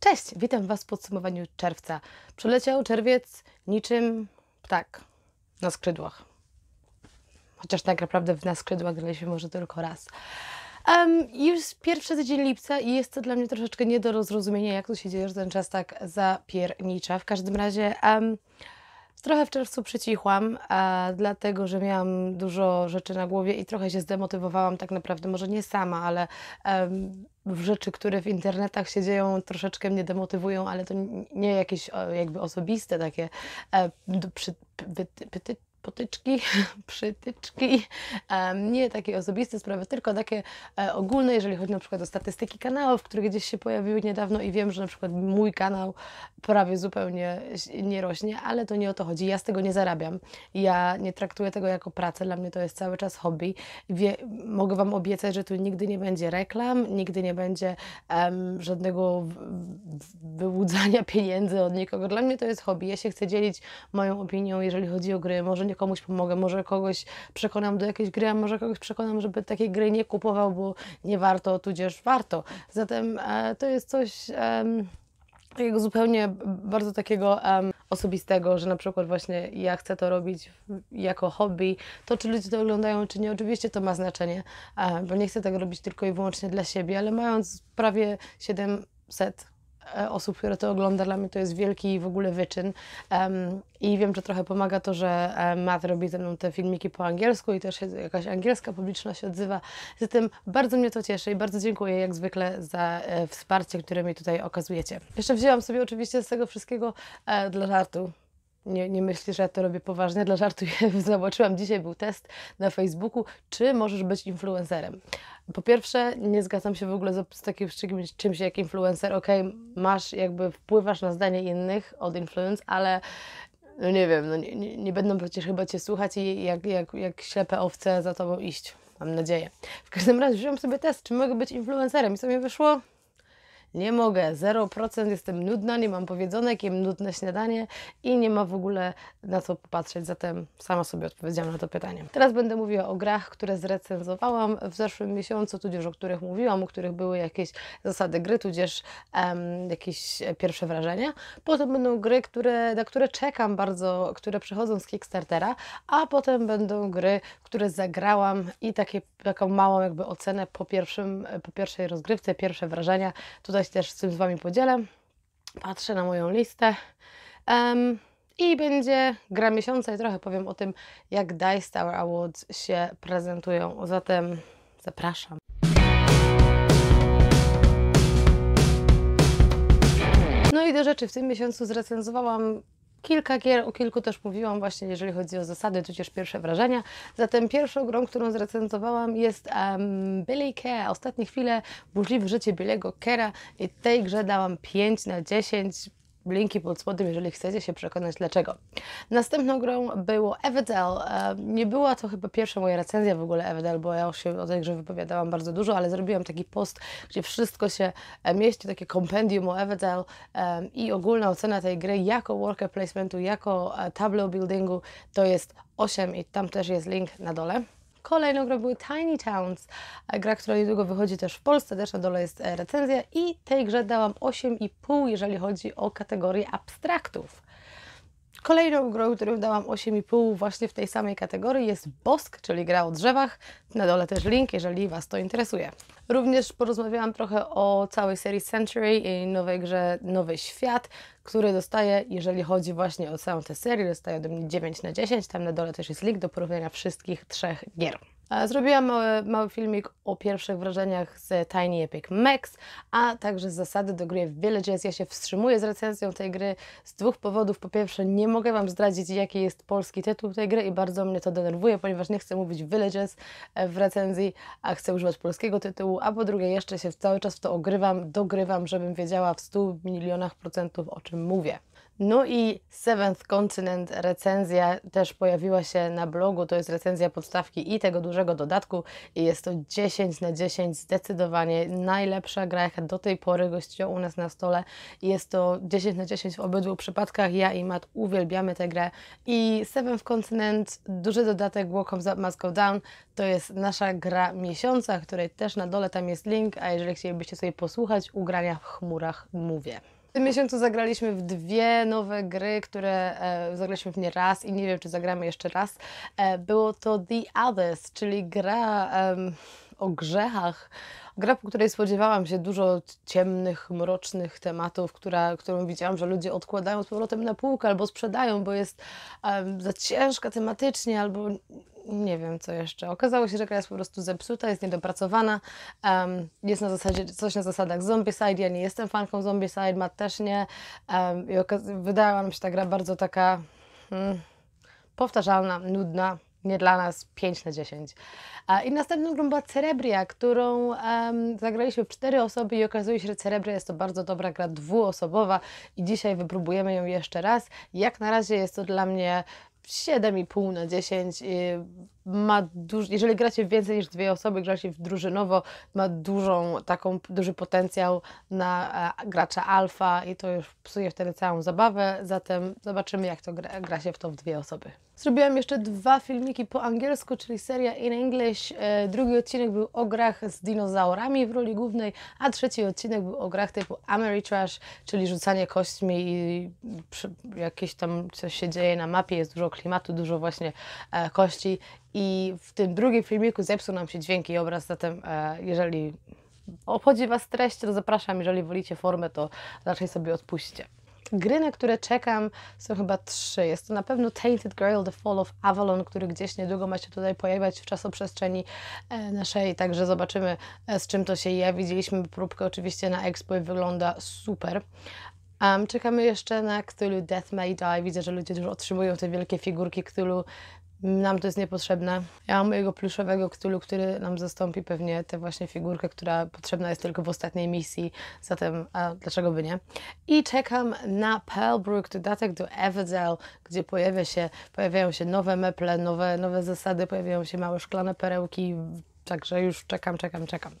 Cześć, witam Was w podsumowaniu czerwca. Przeleciał czerwiec niczym ptak na skrzydłach. Chociaż tak naprawdę na skrzydłach graliśmy może tylko raz. Um, już pierwszy tydzień lipca i jest to dla mnie troszeczkę nie do rozrozumienia, jak to się dzieje, że ten czas tak zapiernicza. W każdym razie um, trochę w czerwcu przycichłam, a, e, dlatego że miałam dużo rzeczy na głowie i trochę się zdemotywowałam, tak naprawdę, może nie sama, ale... Um, rzeczy, które w internetach się dzieją, troszeczkę mnie demotywują, ale to nie jakieś jakby osobiste takie e, przy, py, py, py, potyczki, przytyczki, nie takie osobiste sprawy, tylko takie e, ogólne, jeżeli chodzi na przykład o statystyki kanałów, które gdzieś się pojawiły niedawno i wiem, że na przykład mój kanał prawie zupełnie nie rośnie, ale to nie o to chodzi. Ja z tego nie zarabiam. Ja nie traktuję tego jako pracę, dla mnie to jest cały czas hobby. Wie, mogę Wam obiecać, że tu nigdy nie będzie reklam, nigdy nie będzie um, żadnego wyłudzania pieniędzy od nikogo. Dla mnie to jest hobby. Ja się chcę dzielić moją opinią, jeżeli chodzi o gry. Może nie komuś pomogę, może kogoś przekonam do jakiejś gry, a może kogoś przekonam, żeby takiej gry nie kupował, bo nie warto, tudzież warto. Zatem e, to jest coś e, takiego zupełnie bardzo takiego osobistego, że na przykład właśnie ja chcę to robić jako hobby, to czy ludzie to oglądają, czy nie, oczywiście to ma znaczenie, e, bo nie chcę tego robić tylko i wyłącznie dla siebie, ale mając prawie 700 E, osób, które to ogląda, dla mnie to jest wielki w ogóle wyczyn. Um, I wiem, że trochę pomaga to, że e, Matt robi ze mną te filmiki po angielsku i też jakaś angielska publiczność się odzywa. Zatem bardzo mnie to cieszy i bardzo dziękuję jak zwykle za e, wsparcie, które mi tutaj okazujecie. Jeszcze wzięłam sobie oczywiście z tego wszystkiego e, dla żartu nie, nie że ja to robię poważnie, dla żartu zobaczyłam, dzisiaj był test na Facebooku, czy możesz być influencerem. Po pierwsze, nie zgadzam się w ogóle z, z takim czymś, czymś jak influencer, ok, masz jakby, wpływasz na zdanie innych od influence, ale no nie wiem, no nie, nie, nie będą przecież chyba Cię słuchać i jak, jak, jak ślepe owce za Tobą iść, mam nadzieję. W każdym razie wziąłem sobie test, czy mogę być influencerem i co mi wyszło? nie mogę, 0%, jestem nudna, nie mam powiedzonek, jem nudne śniadanie i nie ma w ogóle na co popatrzeć, zatem sama sobie odpowiedziałam na to pytanie. Teraz będę mówiła o grach, które zrecenzowałam w zeszłym miesiącu, tudzież o których mówiłam, o których były jakieś zasady gry, tudzież um, jakieś pierwsze wrażenia. Potem będą gry, które, na które czekam bardzo, które przychodzą z Kickstartera, a potem będą gry, które zagrałam i takie, taką małą jakby ocenę po, pierwszym, po pierwszej rozgrywce, pierwsze wrażenia. Tutaj coś też z tym z Wami podzielę. Patrzę na moją listę. Um, i będzie gra miesiąca i trochę powiem o tym, jak Dice Tower Awards się prezentują. Zatem zapraszam. No i do rzeczy, w tym miesiącu zrecenzowałam kilka gier, o kilku też mówiłam właśnie, jeżeli chodzi o zasady, tudzież pierwsze wrażenia. Zatem pierwszą grą, którą zrecenzowałam jest um, Billy Kea, Ostatnie chwile, burzliwe życie Billy'ego Kera i tej grze dałam 5 na 10, Linki pod spodem, jeżeli chcecie się przekonać dlaczego. Następną grą było Everdell. E, nie była to chyba pierwsza moja recenzja w ogóle Everdell, bo ja się o tej grze wypowiadałam bardzo dużo, ale zrobiłam taki post, gdzie wszystko się e, mieści, takie kompendium o Everdell e, i ogólna ocena tej gry jako worker placementu, jako tableau buildingu to jest 8 i tam też jest link na dole. Kolejną grą były Tiny Towns, e, gra, która niedługo wychodzi też w Polsce, też na dole jest e, recenzja i tej grze dałam 8,5, jeżeli chodzi o kategorię abstraktów. Kolejną grą, którą dałam 8,5 właśnie w tej samej kategorii jest Bosk, czyli gra o drzewach. Na dole też link, jeżeli Was to interesuje. Również porozmawiałam trochę o całej serii Century i nowej grze Nowy Świat, który dostaje, jeżeli chodzi właśnie o całą tę serię, dostaje ode mnie 9 na 10. Tam na dole też jest link do porównania wszystkich trzech gier. E, zrobiłam mały, mały, filmik o pierwszych wrażeniach z Tiny Epic Max, a także z zasady do gry Villages. Ja się wstrzymuję z recenzją tej gry z dwóch powodów. Po pierwsze, nie mogę Wam zdradzić, jaki jest polski tytuł tej gry i bardzo mnie to denerwuje, ponieważ nie chcę mówić Villages e, w recenzji, a chcę używać polskiego tytułu. A po drugie, jeszcze się cały czas w to ogrywam, dogrywam, żebym wiedziała w 100 milionach procentów, o czym mówię. No i Seventh Continent recenzja też pojawiła się na blogu. To jest recenzja podstawki i tego dużego dodatku. I jest to 10 na 10, zdecydowanie najlepsza gra, jaka do tej pory gościła u nas na stole. jest to 10 na 10 w obydwu przypadkach. Ja i Matt uwielbiamy tę grę. I Seventh Continent, duży dodatek Welcome Up Must Go Down, to jest nasza gra miesiąca, której też na dole tam jest link. A jeżeli chcielibyście sobie posłuchać, ugrania w chmurach mówię. W tym miesiącu zagraliśmy w dwie nowe gry, które e, zagraliśmy w nie raz i nie wiem, czy zagramy jeszcze raz. E, było to The Others, czyli gra o grzechach, Gra, po której spodziewałam się dużo ciemnych, mrocznych tematów, która, którą widziałam, że ludzie odkładają z powrotem na półkę albo sprzedają, bo jest um, za ciężka tematycznie, albo nie wiem co jeszcze. Okazało się, że gra jest po prostu zepsuta, jest niedopracowana, um, jest na zasadzie coś na zasadach Zombieside, ja nie jestem fanką Zombieside, Matt też nie. Um, I wydała mi się ta gra bardzo taka hmm, powtarzalna, nudna, nie dla nas 5 na 10. I następną grą była Cerebria, którą um, zagraliśmy w cztery osoby i okazuje się, że Cerebria jest to bardzo dobra gra dwuosobowa i dzisiaj wypróbujemy ją jeszcze raz. Jak na razie jest to dla mnie 7,5 na 10. I ma duży, jeżeli gracie więcej niż dwie osoby, gra się drużynowo, ma dużą, taką, duży potencjał na e, gracza alfa i to już psuje wtedy całą zabawę, zatem zobaczymy jak to gra, gra się w to w dwie osoby. Zrobiłam jeszcze dwa filmiki po angielsku, czyli seria In English. E, drugi odcinek był o grach z dinozaurami w roli głównej, a trzeci odcinek był o grach typu Ameritrash, czyli rzucanie kośćmi i jakieś tam coś się dzieje na mapie, jest dużo klimatu, dużo właśnie e, kości i w tym drugim filmiku zepsuł nam się dźwięk i obraz, zatem e, jeżeli obchodzi Was treść, to zapraszam. Jeżeli wolicie formę, to raczej sobie odpuśćcie. Gry, na które czekam, są chyba trzy. Jest to na pewno Tainted Grail, The Fall of Avalon, który gdzieś niedługo ma się tutaj pojawiać w czasoprzestrzeni e, naszej, także zobaczymy, e, z czym to się je. Widzieliśmy próbkę oczywiście na Expo i wygląda super. Um, czekamy jeszcze na Cthulhu Death May Die. Widzę, że ludzie już otrzymują te wielkie figurki Cthulhu. Nam to jest niepotrzebne. Ja mam mojego pluszowego Ktulu, który nam zastąpi pewnie tę właśnie figurkę, która potrzebna jest tylko w ostatniej misji, zatem a dlaczego by nie? I czekam na Pearlbrook, dodatek do Everdell, gdzie pojawia się, pojawiają się nowe meple, nowe, nowe zasady, pojawiają się małe szklane perełki, Także już czekam, czekam, czekam.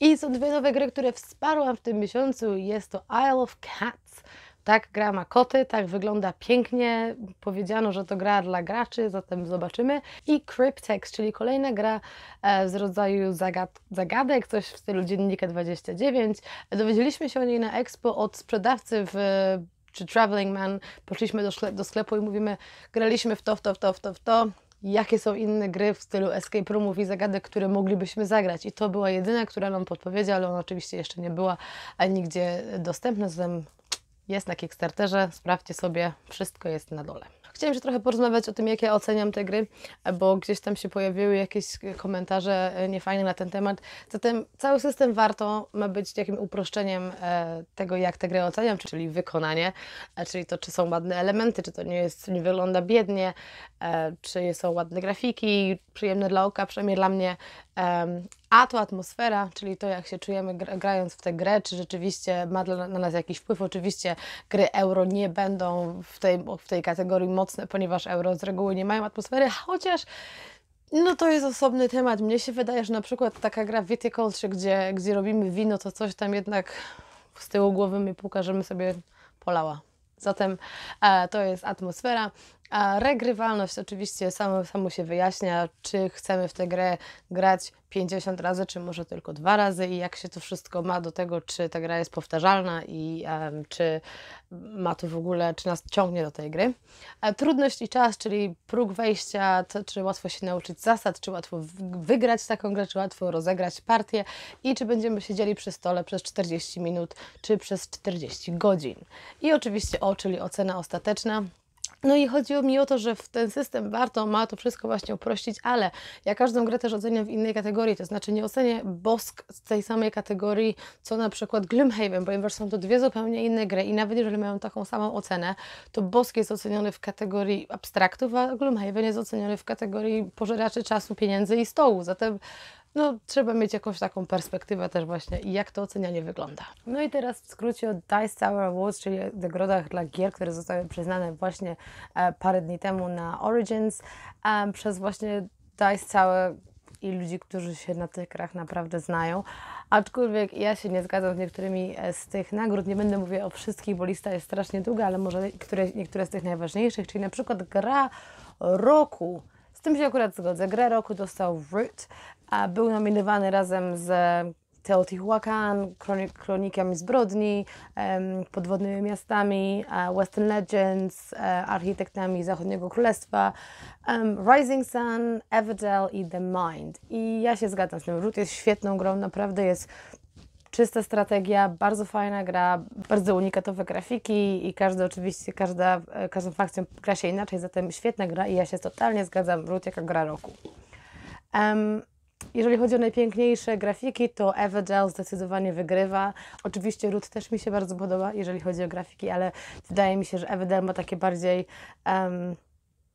I są dwie nowe gry, które wsparłam w tym miesiącu. Jest to Isle of Cats, tak, gra ma koty, tak wygląda pięknie. Powiedziano, że to gra dla graczy, zatem zobaczymy. I Cryptex, czyli kolejna gra z e, rodzaju zagad zagadek, coś w stylu Dziennika 29. Dowiedzieliśmy się o niej na Expo od sprzedawcy w czy Traveling Man, poszliśmy do, do sklepu i mówimy, graliśmy w to, w to, w to, w to, w to, jakie są inne gry w stylu escape roomów i zagadek, które moglibyśmy zagrać. I to była jedyna, która nam podpowiedziała, ale ona oczywiście jeszcze nie była nigdzie dostępna, zatem jest na Kickstarterze, sprawdźcie sobie, wszystko jest na dole. Chciałam jeszcze trochę porozmawiać o tym, jak ja oceniam te gry, bo gdzieś tam się pojawiły jakieś komentarze e, niefajne na ten temat. Zatem cały system warto ma być takim uproszczeniem e, tego, jak te gry oceniam, czyli wykonanie, e, czyli to, czy są ładne elementy, czy to nie, jest, nie wygląda biednie, czy są ładne grafiki, przyjemne dla oka, przynajmniej dla mnie, a to atmosfera, czyli to, jak się czujemy grając w tę grę, czy rzeczywiście ma na nas jakiś wpływ. Oczywiście gry euro nie będą w tej, w tej kategorii mocne, ponieważ euro z reguły nie mają atmosfery, chociaż no to jest osobny temat. Mnie się wydaje, że na przykład taka gra Viticulture, gdzie, gdzie robimy wino, to coś tam jednak z tyłu głowy mi puka, że my sobie polała. Zatem e, to jest atmosfera. A regrywalność oczywiście samo, samo się wyjaśnia, czy chcemy w tę grę grać 50 razy, czy może tylko dwa razy i jak się to wszystko ma do tego, czy ta gra jest powtarzalna i um, czy ma to w ogóle, czy nas ciągnie do tej gry. A e, trudność i czas, czyli próg wejścia, to, czy łatwo się nauczyć zasad, czy łatwo wygrać taką grę, czy łatwo rozegrać partię i czy będziemy siedzieli przy stole przez 40 minut, czy przez 40 godzin. I oczywiście O, czyli ocena ostateczna. No i chodziło mi o to, że w ten system warto ma to wszystko właśnie uprościć, ale ja każdą grę też oceniam w innej kategorii, to znaczy nie ocenię Bosk z tej samej kategorii, co na przykład Gloomhaven, ponieważ są to dwie zupełnie inne gry i nawet jeżeli mają taką samą ocenę, to Bosk jest oceniony w kategorii abstraktów, a Gloomhaven jest oceniony w kategorii pożeraczy czasu, pieniędzy i stołu, zatem no, trzeba mieć jakąś taką perspektywę też właśnie i jak to ocenianie wygląda. No i teraz w skrócie o Dice Tower Awards, czyli nagrodach dla gier, które zostały przyznane właśnie e, parę dni temu na Origins e, przez właśnie Dice Tower i ludzi, którzy się na tych grach naprawdę znają. Aczkolwiek ja się nie zgadzam z niektórymi e, z tych nagród. Nie będę mówiła o wszystkich, bo lista jest strasznie długa, ale może niektóre, niektóre z tych najważniejszych, czyli na przykład gra roku. Z tym się akurat zgodzę. Grę roku dostał Root, był nominowany razem z Teotihuacan, kronikami Zbrodni, Podwodnymi Miastami, Western Legends, e, Architektami Zachodniego Królestwa, Rising Sun, Everdell i The Mind. I ja się zgadzam z tym. Root jest świetną grą, naprawdę jest czysta strategia, bardzo fajna gra, bardzo unikatowe grafiki i każdy oczywiście, każda, e, każdą fakcją gra się inaczej, zatem świetna gra i ja się totalnie zgadzam, Root jako gra roku. Um, jeżeli chodzi o najpiękniejsze grafiki, to Everdell zdecydowanie wygrywa. Oczywiście Ruth też mi się bardzo podoba, jeżeli chodzi o grafiki, ale wydaje mi się, że Everdell ma takie bardziej... Um,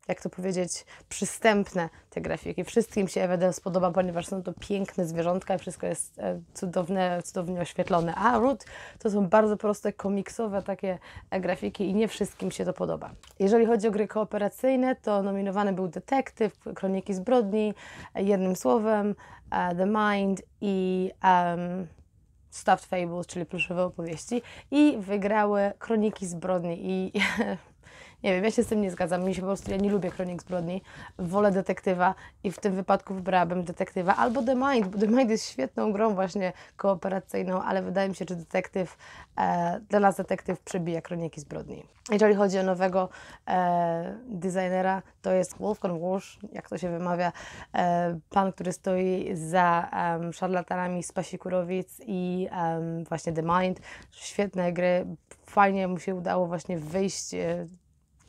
jak to powiedzieć, przystępne te grafiki. Wszystkim się Evedel spodoba, ponieważ są to piękne zwierzątka i wszystko jest e, cudowne, cudownie oświetlone. A Root to są bardzo proste, komiksowe takie e, grafiki i nie wszystkim się to podoba. Jeżeli chodzi o gry kooperacyjne, to nominowany był Detektyw, Kroniki Zbrodni, e, Jednym Słowem, The Mind i... Um, Stuffed Fables, czyli pluszowe opowieści i wygrały Kroniki Zbrodni i Nie wiem, ja się z tym nie zgadzam. Mi się po prostu, ja nie lubię Kronik Zbrodni. Wolę detektywa i w tym wypadku wybrałabym detektywa albo The Mind, bo The Mind jest świetną grą właśnie kooperacyjną, ale wydaje mi się, że detektyw, e, dla nas detektyw przebija Kroniki Zbrodni. Jeżeli chodzi o nowego e, designera, to jest Wolfgang Walsh, jak to się wymawia, e, pan, który stoi za um, szarlatanami z Pasikurowic i um, właśnie The Mind. Świetne gry, fajnie mu się udało właśnie wyjść e,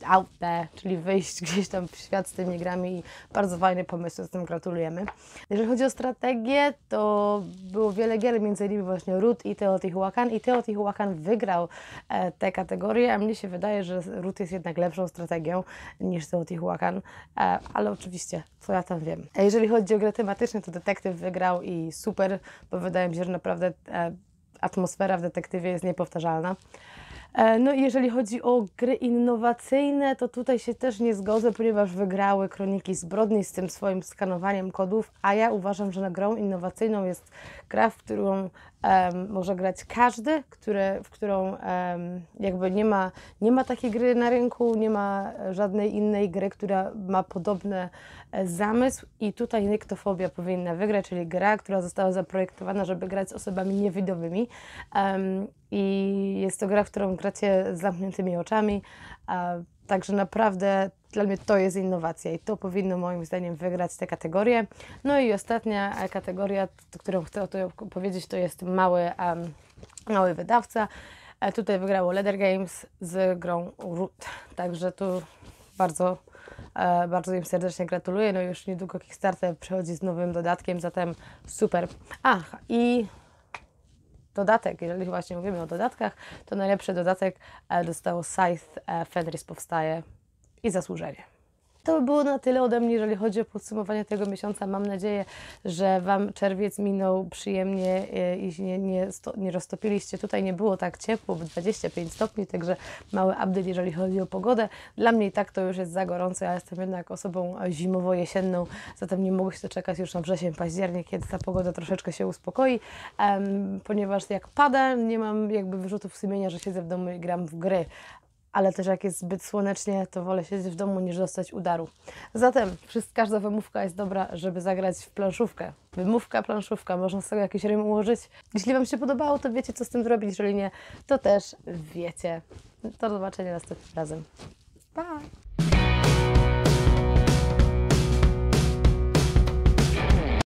out there, czyli wyjść gdzieś tam w świat z tymi grami i bardzo fajny pomysł, z tym gratulujemy. Jeżeli chodzi o strategię, to było wiele gier, między innymi właśnie Root i Teotihuacan i Teotihuacan wygrał e, tę kategorię, a mnie się wydaje, że Root jest jednak lepszą strategią niż Teotihuacan, e, ale oczywiście, co ja tam wiem. A jeżeli chodzi o gry tematyczne, to Detektyw wygrał i super, bo wydaje mi się, że naprawdę e, atmosfera w Detektywie jest niepowtarzalna. E, no i jeżeli chodzi o gry innowacyjne, to tutaj się też nie zgodzę, ponieważ wygrały Kroniki Zbrodni z tym swoim skanowaniem kodów, a ja uważam, że na grą innowacyjną jest gra, w którą um, może grać każdy, które w którą um, jakby nie ma, nie ma takiej gry na rynku, nie ma żadnej innej gry, która ma podobny e, zamysł i tutaj nektofobia powinna wygrać, czyli gra, która została zaprojektowana, żeby grać z osobami niewidowymi. Um, i jest to gra, w którą gracie z zamkniętymi oczami. Także naprawdę dla mnie to jest innowacja i to powinno moim zdaniem wygrać tę kategorię. No i ostatnia kategoria, którą chcę powiedzieć, to jest mały, um, mały wydawca. E, tutaj wygrało Leather Games z grą Root. Także tu bardzo, e, bardzo im serdecznie gratuluję. No już niedługo Kickstarter przychodzi z nowym dodatkiem, zatem super. Ach, i dodatek, jeżeli właśnie mówimy o dodatkach, to najlepszy dodatek e, dostał Scythe, e, Fenris powstaje i zasłużenie. To by było na tyle ode mnie, jeżeli chodzi o podsumowanie tego miesiąca. Mam nadzieję, że Wam czerwiec minął przyjemnie e, i nie, nie, nie roztopiliście. Tutaj nie było tak ciepło, 25 stopni, także mały update, jeżeli chodzi o pogodę. Dla mnie i tak to już jest za gorąco. Ja jestem jednak osobą e, zimowo-jesienną, zatem nie mogę się doczekać już na wrzesień, październik, kiedy ta pogoda troszeczkę się uspokoi, um, ponieważ jak pada, nie mam jakby wyrzutów sumienia, że siedzę w domu i gram w gry ale też jak jest zbyt słonecznie, to wolę siedzieć w domu niż dostać udaru. Zatem każda wymówka jest dobra, żeby zagrać w planszówkę. Wymówka, planszówka, można sobie jakiś rym ułożyć. Jeśli Wam się podobało, to wiecie, co z tym zrobić, jeżeli nie, to też wiecie. Do zobaczenia następnym razem. Pa!